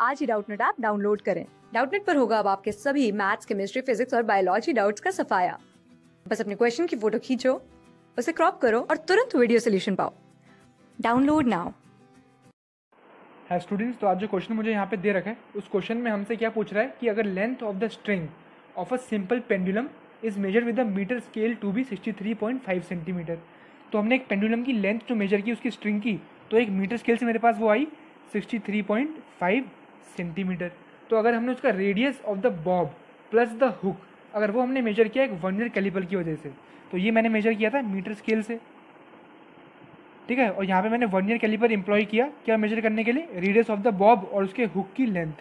आज ही Doubtnut app download करें डाउटनेट पर होगा अब आपके सभी मैथ्स केमिस्ट्री फिजिक्स और बायोलॉजी डाउट्स का सफाया बस अपने क्वेश्चन की फोटो खींचो उसे क्रॉप करो और तुरंत वीडियो सोल्यूशन पाओ डाउनलोड नाउ है स्टूडेंट्स तो आज जो क्वेश्चन मुझे यहाँ पे दे रखा है उस क्वेश्चन में हमसे क्या पूछ रहा है कि अगर length of the string of a simple pendulum is measure with the metre scale to be sixty three point five centimetre तो हमने एक पेंडुलम की लेंथ जो मेजर की उसकी स्ट्रिंग की तो एक मीटर स्केल से मेरे पास वो आई sixty three point five centimetre तो अगर हमने उसका radius of the bob plus the hook अगर वो हमने मेजर किया एक वन ईयर कैलिपर की वजह से तो ये मैंने मेजर किया था मीटर स्केल से ठीक है और यहाँ पे मैंने वन ईयर कैलिपर एम्प्लॉय किया क्या मेजर करने के लिए रेडियस ऑफ द बॉब और उसके हुक की लेंथ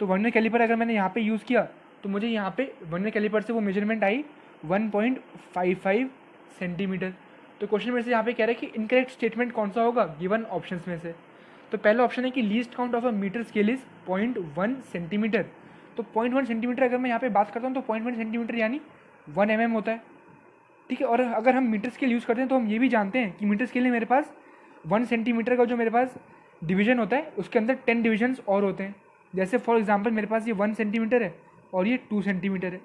तो वन ईयर कैलिपर अगर मैंने यहाँ पे यूज़ किया तो मुझे यहाँ पे वन ईयर कैलिपर से वो मेजरमेंट आई 1.55 सेंटीमीटर तो क्वेश्चन में से यहाँ पे कह रहा है कि इनकरेक्ट स्टेटमेंट कौन सा होगा गिवन ऑप्शंस में से तो पहला ऑप्शन है कि least count of a metre scale is point one centimetre तो पॉइंट वन सेंटीमीटर अगर मैं यहाँ पे बात करता हूँ तो पॉइंट वन सेंटीमीटर यानी वन एम एम होता है ठीक है और अगर हम मीटर स्केल यूज़ करते हैं तो हम ये भी जानते हैं कि मीटर स्केल में मेरे पास वन सेंटीमीटर का जो मेरे पास डिवीजन होता है उसके अंदर टेन डिवीजन और होते हैं जैसे फॉर एग्जाम्पल मेरे पास ये वन सेंटीमीटर है और ये टू सेंटीमीटर है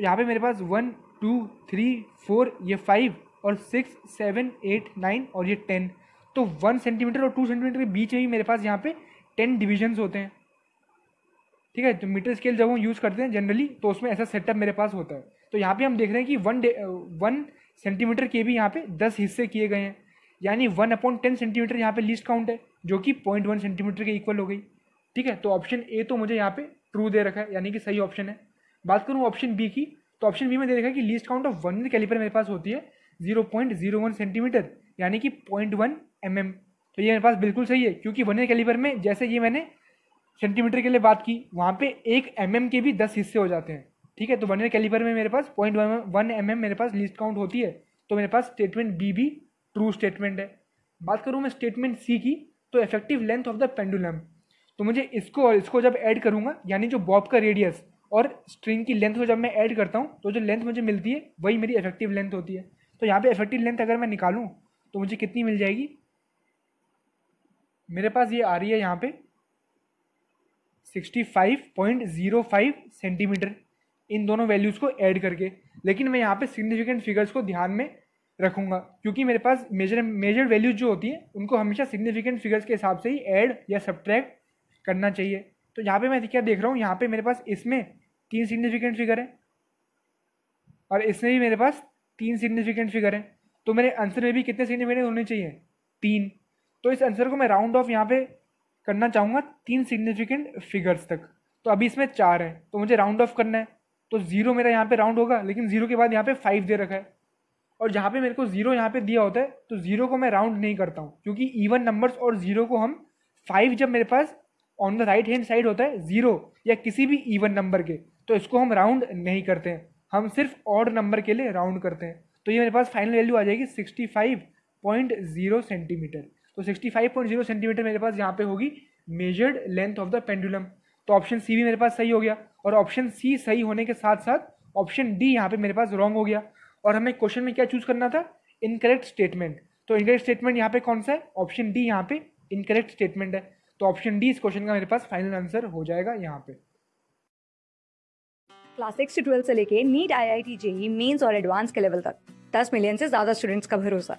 यहाँ पे मेरे पास वन टू थ्री फोर ये फाइव और सिक्स सेवन एट नाइन और ये टेन तो वन सेंटीमीटर और टू सेंटीमीटर के बीच में ही मेरे पास यहाँ पे टेन डिविजन्स होते हैं ठीक है तो मीटर स्केल जब हम यूज़ करते हैं जनरली तो उसमें ऐसा सेटअप मेरे पास होता है तो यहाँ पे हम देख रहे हैं कि वन वन सेंटीमीटर के भी यहाँ पे दस हिस्से किए गए हैं यानी वन अपॉन टेन सेंटीमीटर यहाँ पे लीस्ट काउंट है जो कि पॉइंट वन सेंटीमीटर के इक्वल हो गई ठीक है तो ऑप्शन ए तो मुझे यहाँ पे ट्रू दे रखा है यानी कि सही ऑप्शन है बात करूँ ऑप्शन बी की तो ऑप्शन बी में दे रखा है कि least count of one caliper मेरे पास होती है zero point zero one centimetre यानी कि पॉइंट वन एम mm, तो ये मेरे पास बिल्कुल सही है क्योंकि वन कैलिबर में जैसे ये मैंने सेंटीमीटर के लिए बात की वहाँ पे एक एम mm के भी दस हिस्से हो जाते हैं ठीक है तो वन कैलिबर में मेरे पास पॉइंट वन वन एम मेरे पास लिस्ट काउंट होती है तो मेरे पास स्टेटमेंट बी भी ट्रू स्टेटमेंट है बात करूँ मैं स्टेटमेंट सी की तो effective length of the pendulum तो मुझे इसको और इसको जब ऐड करूँगा यानी जो बॉब का रेडियस और स्ट्रिंग की लेंथ को जब मैं ऐड करता हूँ तो जो लेंथ मुझे मिलती है वही मेरी इफेक्टिव लेंथ होती है तो यहाँ पे इफेक्टिव लेंथ अगर मैं निकालूँ तो मुझे कितनी मिल जाएगी मेरे पास ये आ रही है यहाँ पे 65.05 सेंटीमीटर इन दोनों वैल्यूज़ को ऐड करके लेकिन मैं यहाँ पे सिग्निफिकेंट फिगर्स को ध्यान में रखूँगा क्योंकि मेरे पास मेजर मेजर वैल्यूज जो होती हैं उनको हमेशा सिग्निफिकेंट फिगर्स के हिसाब से ही ऐड या सब्ट्रैक्ट करना चाहिए तो यहाँ पे मैं क्या देख रहा हूँ यहाँ पे मेरे पास इसमें तीन सिग्निफिकेंट फिगर हैं और इसमें भी मेरे पास तीन सिग्निफिकेंट फिगर हैं तो मेरे आंसर में भी कितने सिग्निफिकेंट होने चाहिए तीन तो इस आंसर को मैं राउंड ऑफ यहाँ पे करना चाहूँगा तीन सिग्निफिकेंट फिगर्स तक तो अभी इसमें चार है तो मुझे राउंड ऑफ करना है तो ज़ीरो मेरा यहाँ पे राउंड होगा लेकिन ज़ीरो के बाद यहाँ पे फाइव दे रखा है और जहाँ पे मेरे को ज़ीरो यहाँ पे दिया होता है तो ज़ीरो को मैं राउंड नहीं करता हूँ क्योंकि इवन नंबर्स और ज़ीरो को हम फाइव जब मेरे पास on the right hand side होता है ज़ीरो या किसी भी इवन नंबर के तो इसको हम राउंड नहीं करते हैं हम सिर्फ और नंबर के लिए राउंड करते हैं तो ये मेरे पास फाइनल वैल्यू आ जाएगी sixty five point zero centimetre तो 65.0 सेंटीमीटर मेरे पास यहाँ पे होगी measured length of the pendulum तो ऑप्शन सी भी मेरे पास सही हो गया और ऑप्शन सी सही होने के साथ साथ ऑप्शन डी यहाँ पे मेरे पास रॉन्ग हो गया और हमें क्वेश्चन में क्या चूज करना था इनकरेक्ट स्टेटमेंट तो इनकरेक्ट स्टेटमेंट यहाँ पे कौन सा है ऑप्शन डी यहाँ पे इनकरेक्ट स्टेटमेंट है तो ऑप्शन डी इस क्वेश्चन का मेरे पास फाइनल आंसर हो जाएगा यहाँ पे क्लास सिक्स से ट्वेल्थ से लेके NEET I I T JEE Mains और एडवांस के लेवल तक दस मिलियन से ज्यादा स्टूडेंट्स का भरोसा